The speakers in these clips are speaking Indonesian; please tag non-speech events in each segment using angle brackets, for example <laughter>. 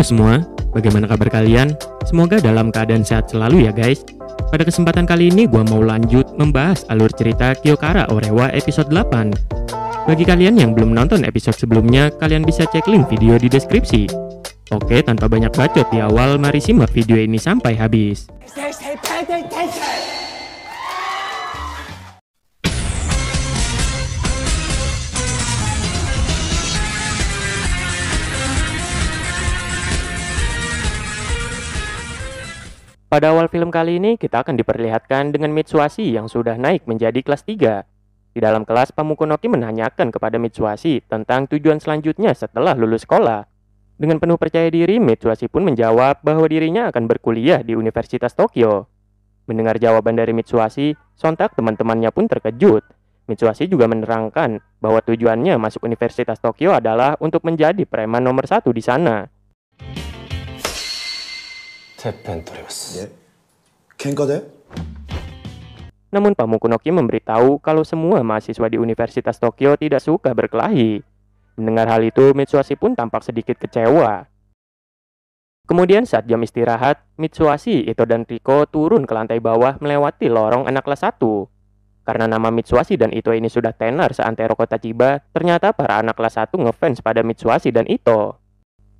Halo semua, bagaimana kabar kalian? Semoga dalam keadaan sehat selalu ya guys. Pada kesempatan kali ini gue mau lanjut membahas alur cerita Kyokara Orewa episode 8. Bagi kalian yang belum nonton episode sebelumnya, kalian bisa cek link video di deskripsi. Oke, tanpa banyak bacot di awal, mari simak video ini sampai habis. Pada awal film kali ini, kita akan diperlihatkan dengan Mitsuhashi yang sudah naik menjadi kelas 3. Di dalam kelas, Pamukunoki menanyakan kepada Mitsuhashi tentang tujuan selanjutnya setelah lulus sekolah. Dengan penuh percaya diri, Mitsuhashi pun menjawab bahwa dirinya akan berkuliah di Universitas Tokyo. Mendengar jawaban dari Mitsuhashi, sontak teman-temannya pun terkejut. Mitsuhashi juga menerangkan bahwa tujuannya masuk Universitas Tokyo adalah untuk menjadi preman nomor satu di sana. Namun Pamukunoki memberitahu kalau semua mahasiswa di Universitas Tokyo tidak suka berkelahi. Mendengar hal itu, Mitsuashi pun tampak sedikit kecewa. Kemudian saat jam istirahat, Mitsuashi, Ito dan Riko turun ke lantai bawah melewati lorong anak kelas 1. Karena nama Mitsuashi dan Ito ini sudah tenar seantero kota Chiba, ternyata para anak kelas 1 ngefans pada Mitsuashi dan Ito.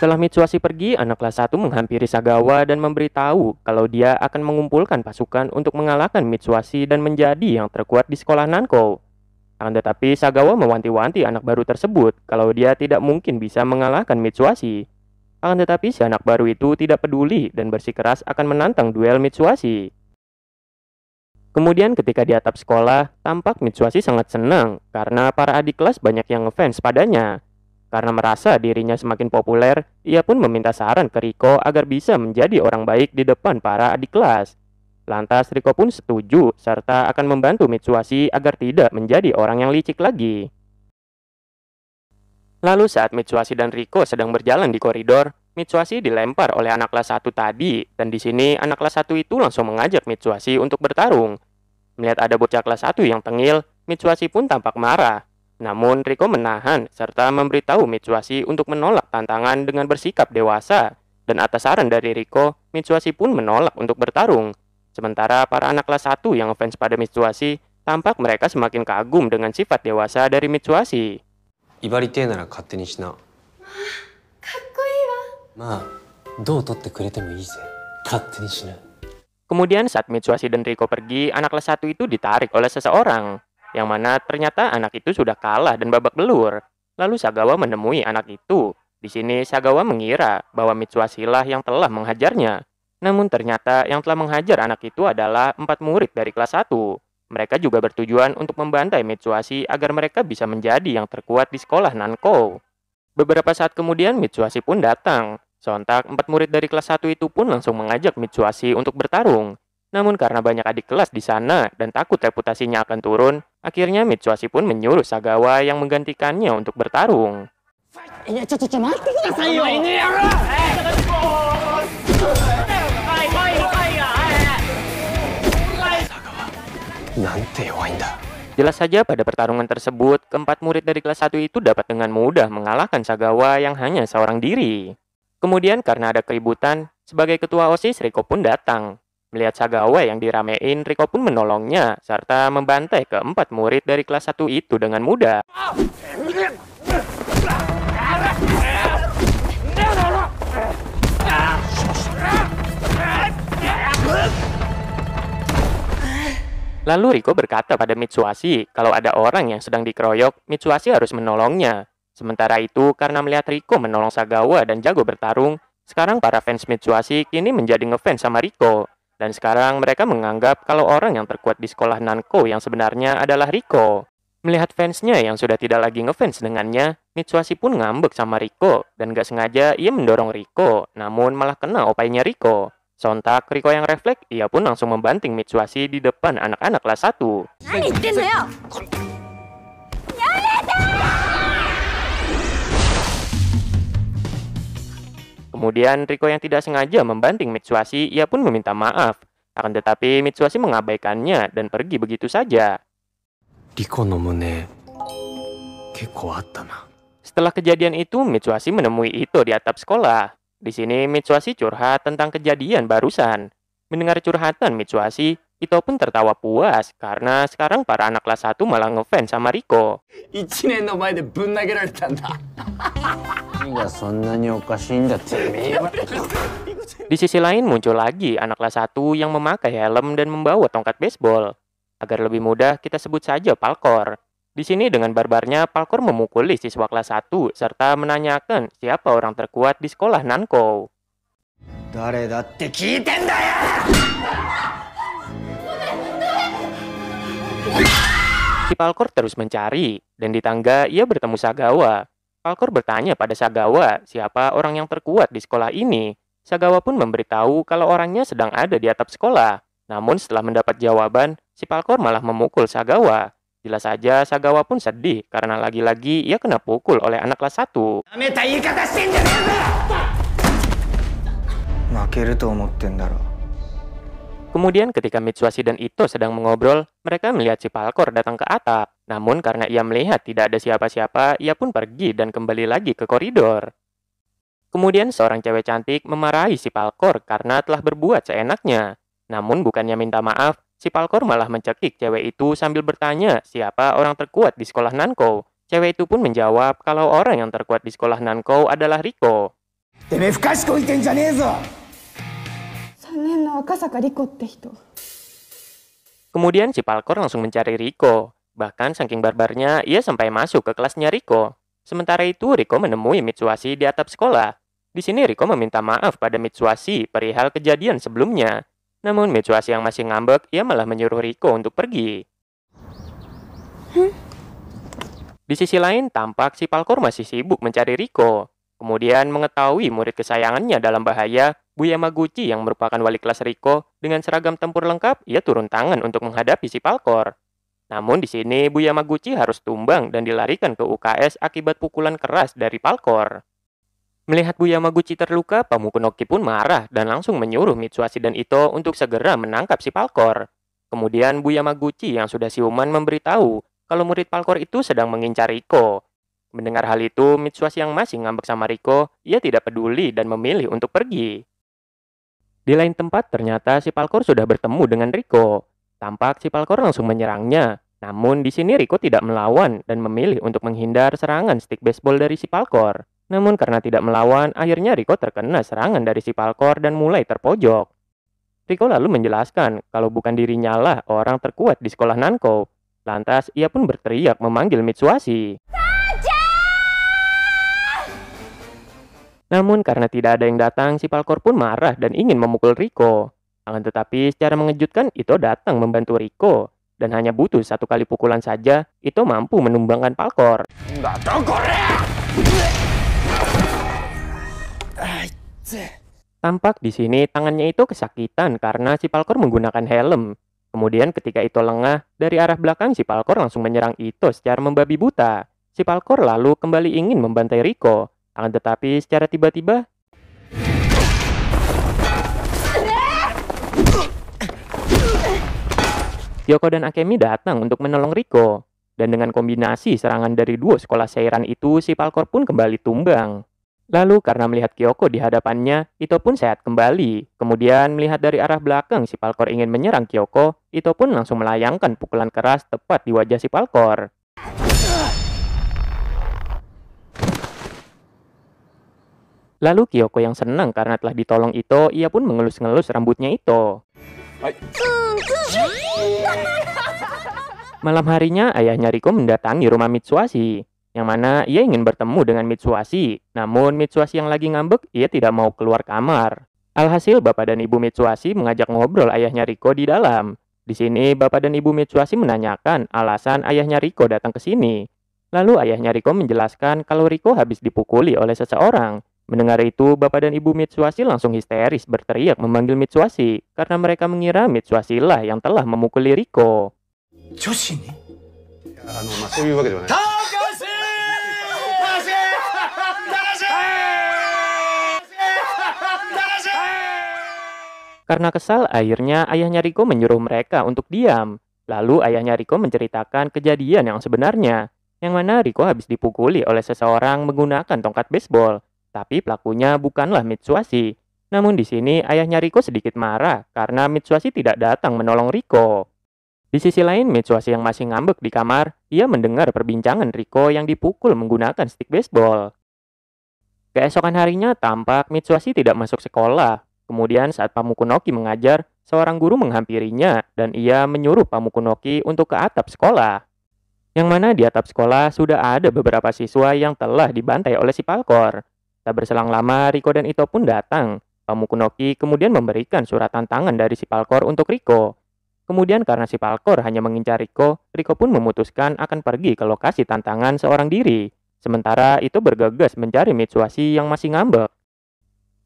Setelah Mitsuhashi pergi, anak kelas 1 menghampiri Sagawa dan memberitahu kalau dia akan mengumpulkan pasukan untuk mengalahkan Mitsuhashi dan menjadi yang terkuat di sekolah Nanko. Akan tetapi Sagawa mewanti-wanti anak baru tersebut kalau dia tidak mungkin bisa mengalahkan Mitsuhashi. Akan tetapi si anak baru itu tidak peduli dan bersikeras akan menantang duel Mitsuhashi. Kemudian ketika di atap sekolah, tampak Mitsuhashi sangat senang karena para adik kelas banyak yang ngefans padanya. Karena merasa dirinya semakin populer, ia pun meminta saran ke Riko agar bisa menjadi orang baik di depan para adik kelas. Lantas Riko pun setuju serta akan membantu Mitsuasi agar tidak menjadi orang yang licik lagi. Lalu saat Mitsuasi dan Riko sedang berjalan di koridor, Mitsuasi dilempar oleh anak kelas 1 tadi dan di sini anak kelas 1 itu langsung mengajak Mitsuasi untuk bertarung. Melihat ada bocah kelas 1 yang tengil, Mitsuasi pun tampak marah namun Riko menahan serta memberitahu Mitsuhashi untuk menolak tantangan dengan bersikap dewasa. Dan atas saran dari Riko, Mitsuhashi pun menolak untuk bertarung. Sementara para anak kelas 1 yang fans pada Mitsuhashi, tampak mereka semakin kagum dengan sifat dewasa dari Mitsuhashi. Kemudian saat Mitsuhashi dan Riko pergi, anak kelas 1 itu ditarik oleh seseorang yang mana ternyata anak itu sudah kalah dan babak belur. Lalu Sagawa menemui anak itu. Di sini Sagawa mengira bahwa Mitsuhasila yang telah menghajarnya. Namun ternyata yang telah menghajar anak itu adalah empat murid dari kelas 1. Mereka juga bertujuan untuk membantai Mitsuhashi agar mereka bisa menjadi yang terkuat di sekolah Nanko. Beberapa saat kemudian Mitsuhashi pun datang. Sontak, empat murid dari kelas 1 itu pun langsung mengajak Mitsuhashi untuk bertarung. Namun karena banyak adik kelas di sana dan takut reputasinya akan turun, akhirnya Mitsuhashi pun menyuruh Sagawa yang menggantikannya untuk bertarung. Iya, ya. eh, Jelas saja pada pertarungan tersebut, keempat murid dari kelas 1 itu dapat dengan mudah mengalahkan Sagawa yang hanya seorang diri. Kemudian karena ada keributan, sebagai ketua OSIS Riko pun datang Melihat Sagawa yang diramein, Riko pun menolongnya, serta membantai keempat murid dari kelas 1 itu dengan mudah. Lalu Riko berkata pada Mitsuashi kalau ada orang yang sedang dikeroyok, Mitsuashi harus menolongnya. Sementara itu, karena melihat Riko menolong Sagawa dan jago bertarung, sekarang para fans Mitsuashi kini menjadi ngefans sama Riko. Dan sekarang mereka menganggap kalau orang yang terkuat di sekolah Nanko yang sebenarnya adalah Riko. Melihat fansnya yang sudah tidak lagi ngefans dengannya, Mitsuhashi pun ngambek sama Riko, dan gak sengaja ia mendorong Riko, namun malah kena opainya Riko. Sontak, Riko yang refleks, ia pun langsung membanting Mitsuhashi di depan anak-anak kelas 1. Kemudian Riko yang tidak sengaja membanting Mitsuhashi, ia pun meminta maaf. Akan tetapi Mitsuhashi mengabaikannya dan pergi begitu saja. Riko no mune, Setelah kejadian itu, Mitsuhashi menemui Ito di atap sekolah. Di sini Mitsuhashi curhat tentang kejadian barusan. Mendengar curhatan Mitsuhashi, Ito pun tertawa puas karena sekarang para anak kelas 1 malah ngefans sama Riko. Di sisi lain muncul lagi anak kelas 1 yang memakai helm dan membawa tongkat baseball. Agar lebih mudah, kita sebut saja Palkor. Di sini dengan barbarnya Palkor memukuli siswa kelas 1 serta menanyakan siapa orang terkuat di sekolah Nanko. Dare Si Palkor terus mencari, dan di tangga ia bertemu Sagawa. Palkor bertanya pada Sagawa siapa orang yang terkuat di sekolah ini. Sagawa pun memberitahu kalau orangnya sedang ada di atap sekolah. Namun setelah mendapat jawaban, si Palkor malah memukul Sagawa. Jelas saja Sagawa pun sedih karena lagi-lagi ia kena pukul oleh anak kelas 1. Makiru to omotte Kemudian ketika Mitsuhashi dan Ito sedang mengobrol, mereka melihat si Palkor datang ke atap. Namun karena ia melihat tidak ada siapa-siapa, ia pun pergi dan kembali lagi ke koridor. Kemudian seorang cewek cantik memarahi si Palkor karena telah berbuat seenaknya. Namun bukannya minta maaf, si Palkor malah mencekik cewek itu sambil bertanya siapa orang terkuat di sekolah Nanko. Cewek itu pun menjawab kalau orang yang terkuat di sekolah Nanko adalah Riko kenal Kemudian si Palkor langsung mencari Riko. Bahkan saking barbarnya, ia sampai masuk ke kelasnya Riko. Sementara itu, Riko menemui Mitsuashi di atap sekolah. Di sini Riko meminta maaf pada Mitsuashi perihal kejadian sebelumnya. Namun Mitsuashi yang masih ngambek, ia malah menyuruh Riko untuk pergi. Hmm? Di sisi lain, tampak si Palkor masih sibuk mencari Riko. Kemudian mengetahui murid kesayangannya dalam bahaya, Bu Yamaguchi yang merupakan wali kelas Riko dengan seragam tempur lengkap, ia turun tangan untuk menghadapi si Palkor. Namun di sini Bu Yamaguchi harus tumbang dan dilarikan ke UKS akibat pukulan keras dari Palkor. Melihat Bu Yamaguchi terluka, Pamukunoki pun marah dan langsung menyuruh Mitsuhashi dan Ito untuk segera menangkap si Palkor. Kemudian Bu Yamaguchi yang sudah siuman memberitahu kalau murid Palkor itu sedang mengincar Riko. Mendengar hal itu, Mitsuhashi yang masih ngambek sama Riko, ia tidak peduli dan memilih untuk pergi. Di lain tempat, ternyata si Palkor sudah bertemu dengan Riko. Tampak si Palkor langsung menyerangnya. Namun di sini Riko tidak melawan dan memilih untuk menghindar serangan stick baseball dari si Palkor. Namun karena tidak melawan, akhirnya Riko terkena serangan dari si Palkor dan mulai terpojok. Riko lalu menjelaskan kalau bukan dirinya lah orang terkuat di sekolah Nanko. Lantas ia pun berteriak memanggil Mitsuasi. Namun karena tidak ada yang datang, si Falcor pun marah dan ingin memukul Riko. Akan tetapi secara mengejutkan Ito datang membantu Riko dan hanya butuh satu kali pukulan saja, Ito mampu menumbangkan Falcor. Ya! Tampak di sini tangannya itu kesakitan karena si Falcor menggunakan helm. Kemudian ketika Ito lengah, dari arah belakang si Falcor langsung menyerang Ito secara membabi buta. Si Falcor lalu kembali ingin membantai Riko. Akan tetapi secara tiba-tiba Yoko dan Akemi datang untuk menolong Riko. Dan dengan kombinasi serangan dari dua sekolah seiran itu, si Palkor pun kembali tumbang. Lalu karena melihat Kyoko di hadapannya, Ito pun sehat kembali. Kemudian melihat dari arah belakang si Palkor ingin menyerang Kyoko, Ito pun langsung melayangkan pukulan keras tepat di wajah si Palkor. Lalu Kyoko yang senang karena telah ditolong itu, ia pun mengelus-ngelus rambutnya Ito. <laughs> Malam harinya, ayahnya Riko mendatangi rumah Mitsuhashi, yang mana ia ingin bertemu dengan Mitsuhashi. Namun Mitsuhashi yang lagi ngambek, ia tidak mau keluar kamar. Alhasil, bapak dan ibu Mitsuhashi mengajak ngobrol ayahnya Riko di dalam. Di sini, bapak dan ibu Mitsuhashi menanyakan alasan ayahnya Riko datang ke sini. Lalu ayahnya Riko menjelaskan kalau Riko habis dipukuli oleh seseorang Mendengar itu, bapak dan ibu Mitsuasi langsung histeris berteriak memanggil Mitsuasi, karena mereka mengira Mitsuasi lah yang telah memukuli Riko. Ya, anu, karena kesal, akhirnya ayahnya Riko menyuruh mereka untuk diam. Lalu ayahnya Riko menceritakan kejadian yang sebenarnya, yang mana Riko habis dipukuli oleh seseorang menggunakan tongkat baseball tapi pelakunya bukanlah Mitsuhashi. Namun di sini ayahnya Riko sedikit marah karena Mitsuhashi tidak datang menolong Riko. Di sisi lain, Mitsuhashi yang masih ngambek di kamar, ia mendengar perbincangan Riko yang dipukul menggunakan stick baseball. Keesokan harinya tampak Mitsuhashi tidak masuk sekolah. Kemudian saat Pamukunoki mengajar, seorang guru menghampirinya dan ia menyuruh Pamukunoki untuk ke atap sekolah. Yang mana di atap sekolah sudah ada beberapa siswa yang telah dibantai oleh si Palkor. Tak berselang lama, Riko dan Ito pun datang. Pamukunoki kemudian memberikan surat tantangan dari si Palkor untuk Riko. Kemudian karena si Palkor hanya mengincar Riko, Riko pun memutuskan akan pergi ke lokasi tantangan seorang diri. Sementara itu bergegas mencari Mitsuashi yang masih ngambek.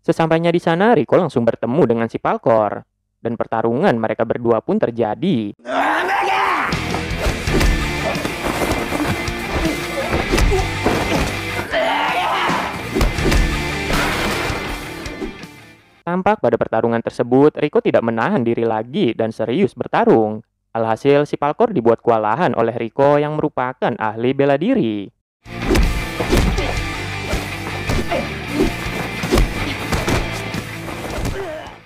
Sesampainya di sana, Riko langsung bertemu dengan si Palkor. Dan pertarungan mereka berdua pun terjadi. Ah! Tampak pada pertarungan tersebut, Riko tidak menahan diri lagi dan serius bertarung. Alhasil, si Palkor dibuat kewalahan oleh Riko yang merupakan ahli bela diri.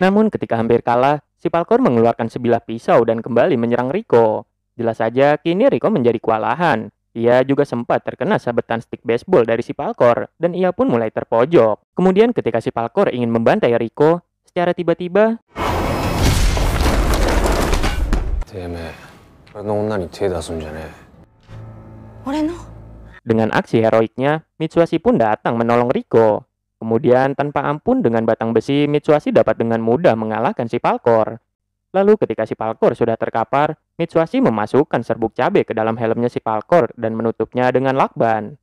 Namun ketika hampir kalah, si Palkor mengeluarkan sebilah pisau dan kembali menyerang Riko. Jelas saja, kini Riko menjadi kewalahan. Ia juga sempat terkena sabetan stick baseball dari si Palkor, dan ia pun mulai terpojok. Kemudian ketika si Palkor ingin membantai Riko, secara tiba-tiba... Dengan aksi heroiknya, Mitsuhashi pun datang menolong Riko. Kemudian tanpa ampun dengan batang besi, Mitsuhashi dapat dengan mudah mengalahkan si Palkor. Lalu ketika si Palkor sudah terkapar, Mitsuhashi memasukkan serbuk cabai ke dalam helmnya si Falcor dan menutupnya dengan lakban.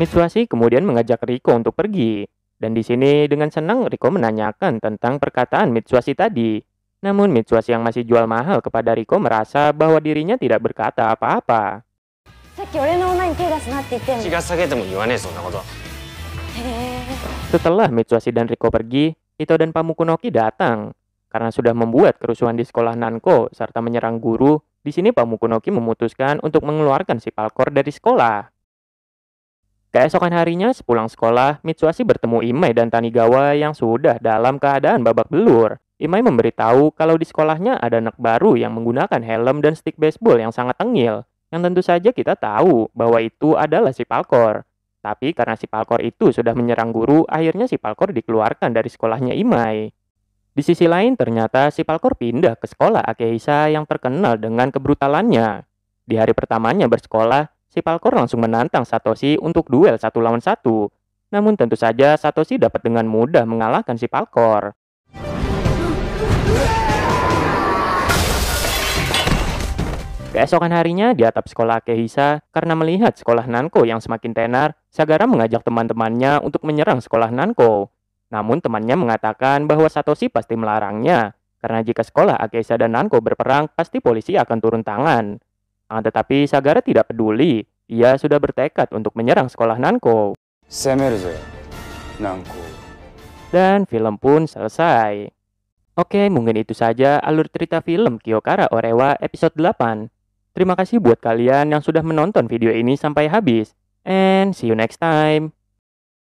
Mitsuhashi kemudian mengajak Riko untuk pergi. Dan di sini dengan senang Riko menanyakan tentang perkataan Mitsuhashi tadi. Namun Mitsuhashi yang masih jual mahal kepada Riko merasa bahwa dirinya tidak berkata apa-apa. Setelah Mitsuhashi dan Riko pergi, Ito dan Pamukunoki datang. Karena sudah membuat kerusuhan di sekolah Nanko serta menyerang guru, di sini Pamukunoki memutuskan untuk mengeluarkan si Palkor dari sekolah. Keesokan harinya, sepulang sekolah, Mitsuhashi bertemu Imei dan Tanigawa yang sudah dalam keadaan babak belur. Imei memberitahu kalau di sekolahnya ada anak baru yang menggunakan helm dan stick baseball yang sangat tengil, yang tentu saja kita tahu bahwa itu adalah si Palkor. Tapi karena si Palkor itu sudah menyerang guru, akhirnya si Palkor dikeluarkan dari sekolahnya Imai. Di sisi lain ternyata si Palkor pindah ke sekolah Akeisa yang terkenal dengan kebrutalannya. Di hari pertamanya bersekolah, si Palkor langsung menantang Satoshi untuk duel satu lawan satu. Namun tentu saja Satoshi dapat dengan mudah mengalahkan si Palkor. Keesokan harinya, di atap sekolah Akehisa, karena melihat sekolah Nanko yang semakin tenar, Sagara mengajak teman-temannya untuk menyerang sekolah Nanko. Namun temannya mengatakan bahwa Satoshi pasti melarangnya, karena jika sekolah Akehisa dan Nanko berperang, pasti polisi akan turun tangan. Nah, tetapi Sagara tidak peduli, ia sudah bertekad untuk menyerang sekolah Nanko. Dan film pun selesai. Oke, mungkin itu saja alur cerita film Kiyokara Orewa episode 8. Terima kasih buat kalian yang sudah menonton video ini sampai habis. And see you next time.